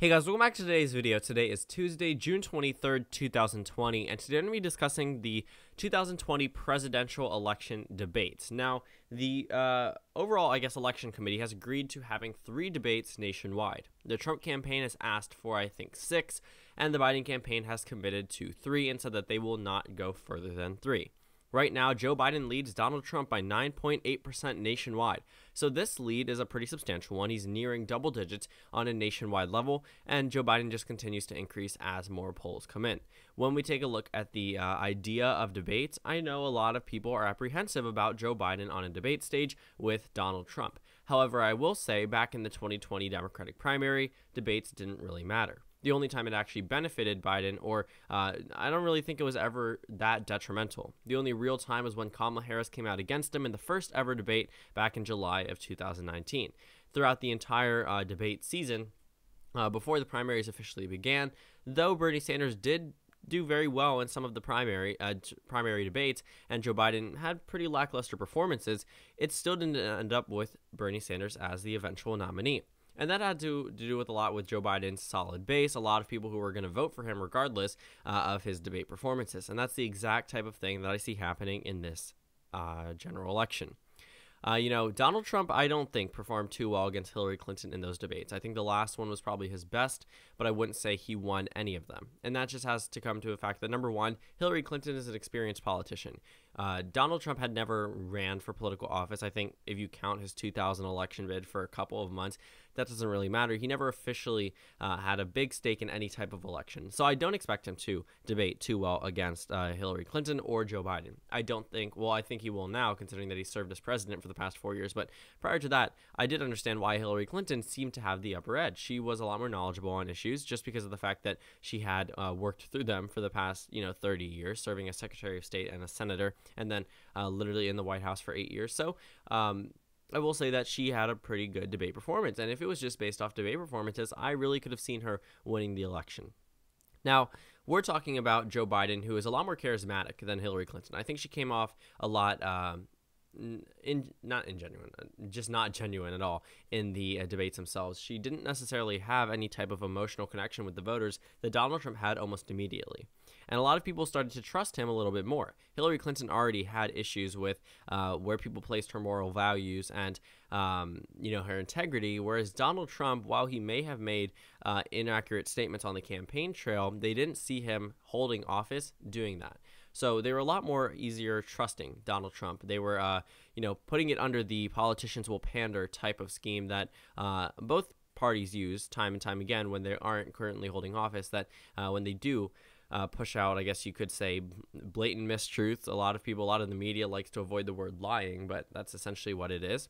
Hey guys, welcome back to today's video. Today is Tuesday, June 23rd, 2020, and today I'm going to be discussing the 2020 presidential election debates. Now, the uh, overall, I guess, election committee has agreed to having three debates nationwide. The Trump campaign has asked for, I think, six, and the Biden campaign has committed to three and said that they will not go further than three. Right now, Joe Biden leads Donald Trump by 9.8% nationwide. So this lead is a pretty substantial one. He's nearing double digits on a nationwide level, and Joe Biden just continues to increase as more polls come in. When we take a look at the uh, idea of debates, I know a lot of people are apprehensive about Joe Biden on a debate stage with Donald Trump. However, I will say back in the 2020 Democratic primary, debates didn't really matter the only time it actually benefited Biden, or uh, I don't really think it was ever that detrimental. The only real time was when Kamala Harris came out against him in the first ever debate back in July of 2019. Throughout the entire uh, debate season, uh, before the primaries officially began, though Bernie Sanders did do very well in some of the primary uh, primary debates, and Joe Biden had pretty lackluster performances, it still didn't end up with Bernie Sanders as the eventual nominee. And that had to, to do with a lot with Joe Biden's solid base, a lot of people who were going to vote for him regardless uh, of his debate performances. And that's the exact type of thing that I see happening in this uh, general election. Uh, you know, Donald Trump, I don't think performed too well against Hillary Clinton in those debates. I think the last one was probably his best, but I wouldn't say he won any of them. And that just has to come to a fact that number one, Hillary Clinton is an experienced politician. Uh, Donald Trump had never ran for political office. I think if you count his 2000 election bid for a couple of months, that doesn't really matter. He never officially uh, had a big stake in any type of election. So I don't expect him to debate too well against uh, Hillary Clinton or Joe Biden. I don't think, well, I think he will now, considering that he served as president for the past four years. But prior to that, I did understand why Hillary Clinton seemed to have the upper edge. She was a lot more knowledgeable on issues just because of the fact that she had uh, worked through them for the past, you know, 30 years, serving as Secretary of State and a senator, and then uh, literally in the White House for eight years. So, um, I will say that she had a pretty good debate performance. And if it was just based off debate performances, I really could have seen her winning the election. Now, we're talking about Joe Biden, who is a lot more charismatic than Hillary Clinton. I think she came off a lot. Um, in not ingenuine, uh, just not genuine at all in the uh, debates themselves. She didn't necessarily have any type of emotional connection with the voters that Donald Trump had almost immediately. And a lot of people started to trust him a little bit more. Hillary Clinton already had issues with uh, where people placed her moral values and um, you know her integrity, whereas Donald Trump, while he may have made uh, inaccurate statements on the campaign trail, they didn't see him holding office doing that. So they were a lot more easier trusting Donald Trump. They were, uh, you know, putting it under the politicians will pander type of scheme that uh, both parties use time and time again when they aren't currently holding office. That uh, when they do. Uh, push out, I guess you could say, blatant mistruths. A lot of people, a lot of the media likes to avoid the word lying, but that's essentially what it is.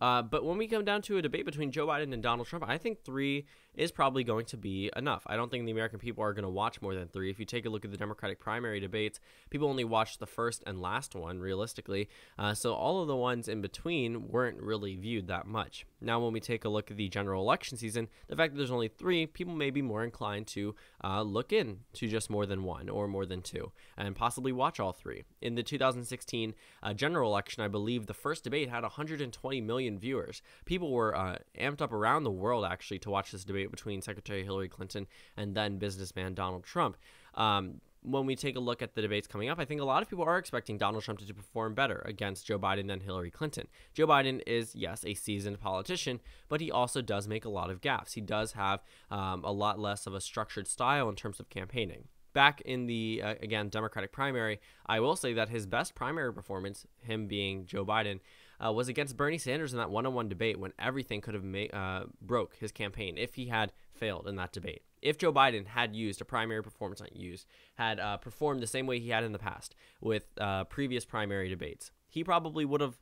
Uh, but when we come down to a debate between Joe Biden and Donald Trump, I think three is probably going to be enough. I don't think the American people are going to watch more than three. If you take a look at the Democratic primary debates, people only watched the first and last one, realistically. Uh, so all of the ones in between weren't really viewed that much. Now, when we take a look at the general election season, the fact that there's only three, people may be more inclined to uh, look in to just more than one or more than two and possibly watch all three. In the 2016 uh, general election, I believe the first debate had 120 million million viewers. People were uh, amped up around the world actually to watch this debate between Secretary Hillary Clinton and then businessman Donald Trump. Um, when we take a look at the debates coming up, I think a lot of people are expecting Donald Trump to perform better against Joe Biden than Hillary Clinton. Joe Biden is, yes, a seasoned politician, but he also does make a lot of gaffes. He does have um, a lot less of a structured style in terms of campaigning. Back in the, uh, again, Democratic primary, I will say that his best primary performance, him being Joe Biden, uh, was against Bernie Sanders in that one on one debate when everything could have ma- uh, broke his campaign if he had failed in that debate. If Joe Biden had used a primary performance, not used, had uh, performed the same way he had in the past with uh, previous primary debates, he probably would have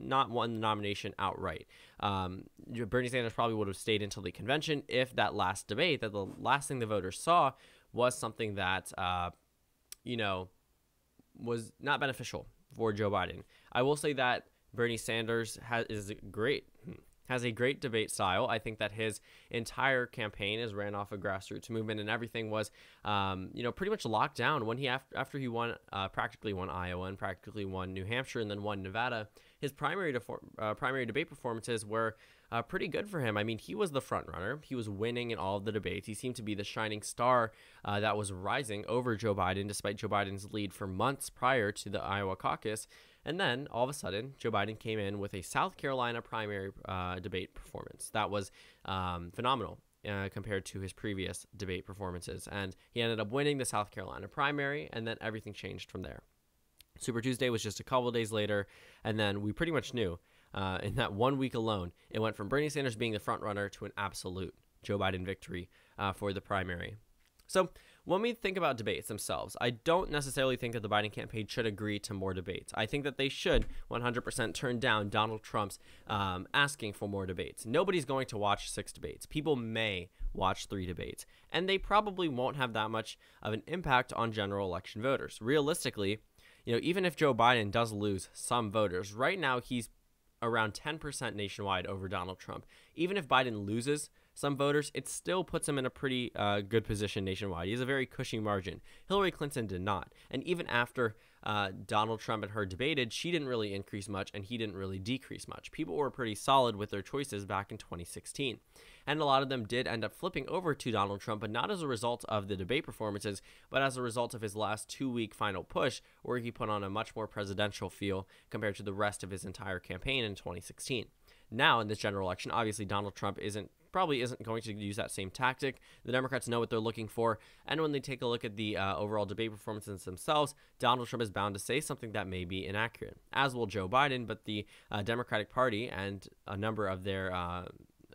not won the nomination outright. Um, Bernie Sanders probably would have stayed until the convention if that last debate, that the last thing the voters saw was something that, uh, you know, was not beneficial for Joe Biden. I will say that Bernie Sanders has, is great, has a great debate style. I think that his entire campaign is ran off a grassroots movement, and everything was, um, you know, pretty much locked down when he after, after he won uh, practically won Iowa and practically won New Hampshire and then won Nevada. His primary defor- uh, primary debate performances were. Uh, pretty good for him. I mean, he was the front runner. He was winning in all of the debates. He seemed to be the shining star uh, that was rising over Joe Biden, despite Joe Biden's lead for months prior to the Iowa caucus. And then all of a sudden, Joe Biden came in with a South Carolina primary uh, debate performance that was um, phenomenal. Uh, compared to his previous debate performances. And he ended up winning the South Carolina primary, and then everything changed from there. Super Tuesday was just a couple days later, and then we pretty much knew uh, in that one week alone, it went from Bernie Sanders being the front runner to an absolute Joe Biden victory uh, for the primary. So when we think about debates themselves, I don't necessarily think that the Biden campaign should agree to more debates. I think that they should 100% turn down Donald Trump's um, asking for more debates. Nobody's going to watch six debates. People may watch three debates, and they probably won't have that much of an impact on general election voters. Realistically, you know, even if Joe Biden does lose some voters, right now he's around 10% nationwide over Donald Trump. Even if Biden loses some voters, it still puts him in a pretty uh, good position nationwide. He has a very cushy margin. Hillary Clinton did not. And even after uh, Donald Trump and her debated, she didn't really increase much and he didn't really decrease much. People were pretty solid with their choices back in 2016. And a lot of them did end up flipping over to Donald Trump, but not as a result of the debate performances, but as a result of his last two week final push, where he put on a much more presidential feel compared to the rest of his entire campaign in 2016. Now, in this general election, obviously Donald Trump isn't probably isn't going to use that same tactic. The Democrats know what they're looking for. And when they take a look at the uh, overall debate performances themselves, Donald Trump is bound to say something that may be inaccurate, as will Joe Biden. But the uh, Democratic Party and a number of their, uh,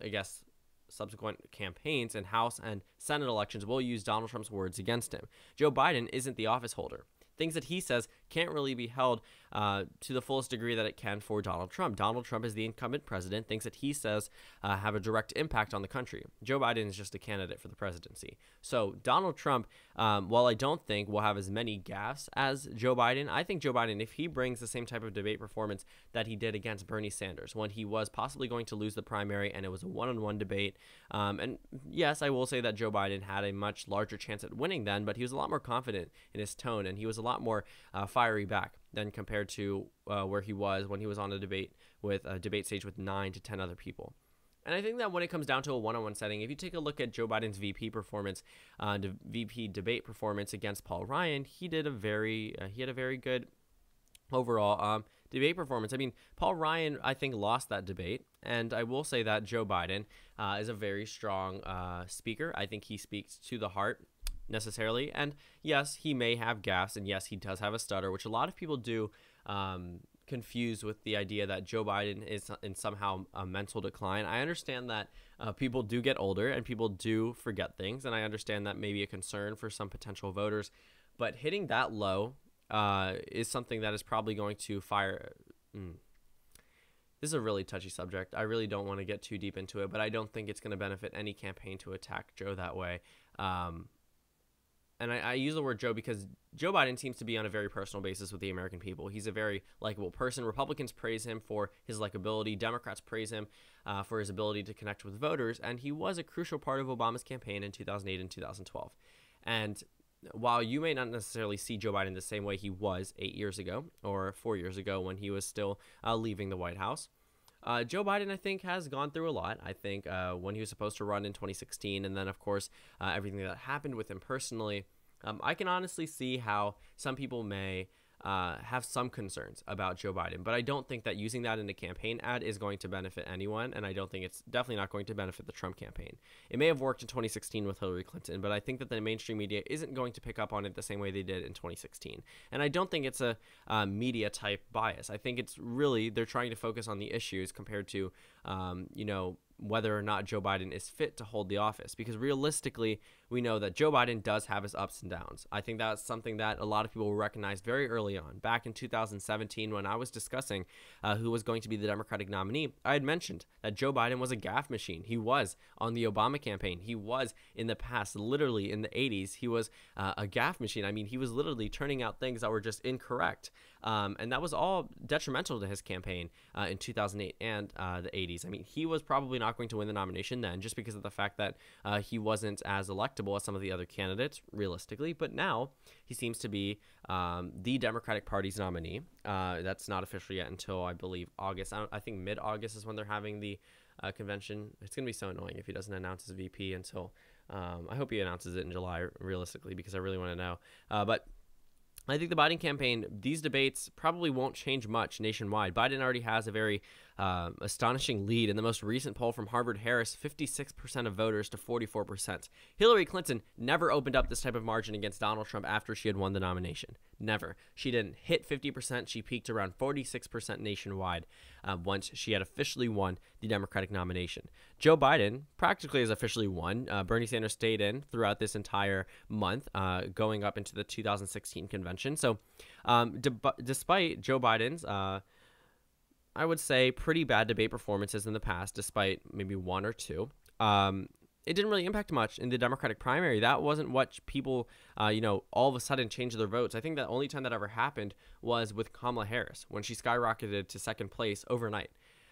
I guess, subsequent campaigns in House and Senate elections will use Donald Trump's words against him. Joe Biden isn't the office holder. Things that he says can't really be held uh, to the fullest degree that it can for Donald Trump. Donald Trump is the incumbent president, things that he says uh, have a direct impact on the country. Joe Biden is just a candidate for the presidency. So Donald Trump, um, while I don't think will have as many gaffes as Joe Biden, I think Joe Biden, if he brings the same type of debate performance that he did against Bernie Sanders when he was possibly going to lose the primary and it was a one-on-one debate, um, and yes, I will say that Joe Biden had a much larger chance at winning then, but he was a lot more confident in his tone and he was a lot more uh, fiery back than compared to uh, where he was when he was on a debate with a debate stage with nine to ten other people. And I think that when it comes down to a one-on-one setting, if you take a look at Joe Biden's VP performance, uh, de- VP debate performance against Paul Ryan, he did a very uh, he had a very good overall um, debate performance. I mean, Paul Ryan I think lost that debate, and I will say that Joe Biden uh, is a very strong uh, speaker. I think he speaks to the heart necessarily. And yes, he may have gaffes, and yes, he does have a stutter, which a lot of people do um, confuse with the idea that Joe Biden is in somehow a mental decline. I understand that uh, people do get older and people do forget things, and I understand that may be a concern for some potential voters. But hitting that low uh, is something that is probably going to fire. Mm. This is a really touchy subject. I really don't want to get too deep into it, but I don't think it's going to benefit any campaign to attack Joe that way. Um, and I, I, use the word Joe because Joe Biden seems to be on a very personal basis with the American people. He's a very likable person. Republicans praise him for his likability. Democrats praise him uh, for his ability to connect with voters. And he was a crucial part of Obama's campaign in 2008 and 2012. And while you may not necessarily see Joe Biden the same way he was eight years ago or four years ago when he was still uh, leaving the White House, uh, Joe Biden, I think, has gone through a lot. I think uh, when he was supposed to run in 2016, and then, of course, uh, everything that happened with him personally, um, I can honestly see how some people may uh, have some concerns about Joe Biden, but I don't think that using that in a campaign ad is going to benefit anyone, and I don't think it's definitely not going to benefit the Trump campaign. It may have worked in 2016 with Hillary Clinton, but I think that the mainstream media isn't going to pick up on it the same way they did in 2016. And I don't think it's a uh, media type bias. I think it's really they're trying to focus on the issues compared to, um, you know, whether or not Joe Biden is fit to hold the office. Because realistically, we know that Joe Biden does have his ups and downs. I think that's something that a lot of people recognized very early on. Back in 2017, when I was discussing uh, who was going to be the Democratic nominee, I had mentioned that Joe Biden was a gaff machine. He was on the Obama campaign. He was in the past, literally in the 80s, he was uh, a gaff machine. I mean, he was literally turning out things that were just incorrect. Um, and that was all detrimental to his campaign uh, in 2008 and uh, the 80s. I mean, he was probably not going to win the nomination then just because of the fact that uh, he wasn't as elected respectable as some of the other candidates, realistically, but now he seems to be um, the Democratic Party's nominee. Uh, that's not official yet until I believe August. I, I think mid August is when they're having the uh, convention. It's going to be so annoying if he doesn't announce his VP until. Um, I hope he announces it in July, realistically, because I really want to know. Uh, but I think the Biden campaign, these debates probably won't change much nationwide. Biden already has a very um, astonishing lead in the most recent poll from Harvard Harris 56% of voters to 44%. Hillary Clinton never opened up this type of margin against Donald Trump after she had won the nomination. Never. She didn't hit 50%. She peaked around 46% nationwide uh, once she had officially won the Democratic nomination. Joe Biden practically has officially won. Uh, Bernie Sanders stayed in throughout this entire month, uh, going up into the 2016 convention. So, um, despite Joe Biden's uh, I would say, pretty bad debate performances in the past, despite maybe one or two. Um, it didn't really impact much in the Democratic primary. That wasn't what people, uh, you know, all of a sudden changed their votes. I think the only time that ever happened was with Kamala Harris when she skyrocketed to second place overnight.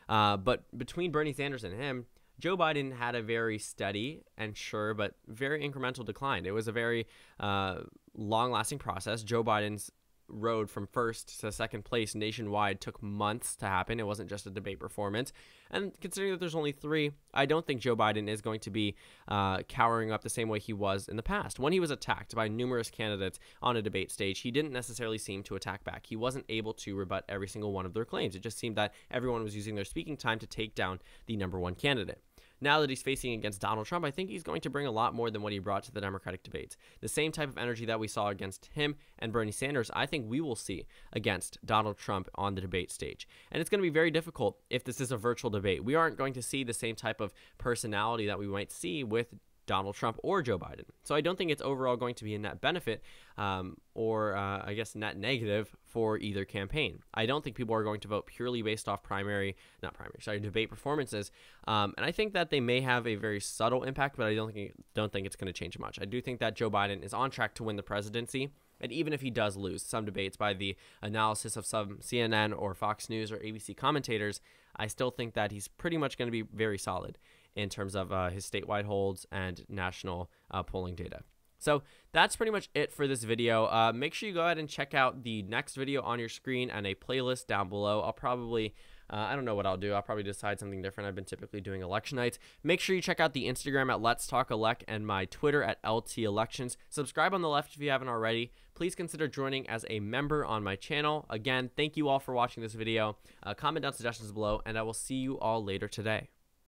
Uh, but between Bernie Sanders and him, Joe Biden had a very steady and sure, but very incremental decline. It was a very uh, long lasting process. Joe Biden's road from first to second place nationwide took months to happen. It wasn't just a debate performance. And considering that there's only three, I don't think Joe Biden is going to be uh, cowering up the same way he was in the past. When he was attacked by numerous candidates on a debate stage, he didn't necessarily seem to attack back. He wasn't able to rebut every single one of their claims. It just seemed that everyone was using their speaking time to take down the number one candidate. Now that he's facing against Donald Trump, I think he's going to bring a lot more than what he brought to the Democratic debates. The same type of energy that we saw against him and Bernie Sanders, I think we will see against Donald Trump on the debate stage. And it's going to be very difficult if this is a virtual debate. We aren't going to see the same type of personality that we might see with Donald Trump or Joe Biden. So I don't think it's overall going to be a net benefit um, or, uh, I guess, net negative for either campaign. I don't think people are going to vote purely based off primary, not primary, sorry, debate performances. Um, and I think that they may have a very subtle impact, but I don't think don't think it's going to change much. I do think that Joe Biden is on track to win the presidency. And even if he does lose some debates by the analysis of some CNN or Fox News or ABC commentators, I still think that he's pretty much going to be very solid in terms of uh, his statewide holds and national uh, polling data. So that's pretty much it for this video. Uh, make sure you go ahead and check out the next video on your screen and a playlist down below. I'll probably uh, I don't know what I'll do. I'll probably decide something different. I've been typically doing election nights. Make sure you check out the Instagram at Let's Talk Elect and my Twitter at LT Elections. Subscribe on the left if you haven't already. Please consider joining as a member on my channel. Again, thank you all for watching this video. Uh, comment down suggestions below, and I will see you all later today.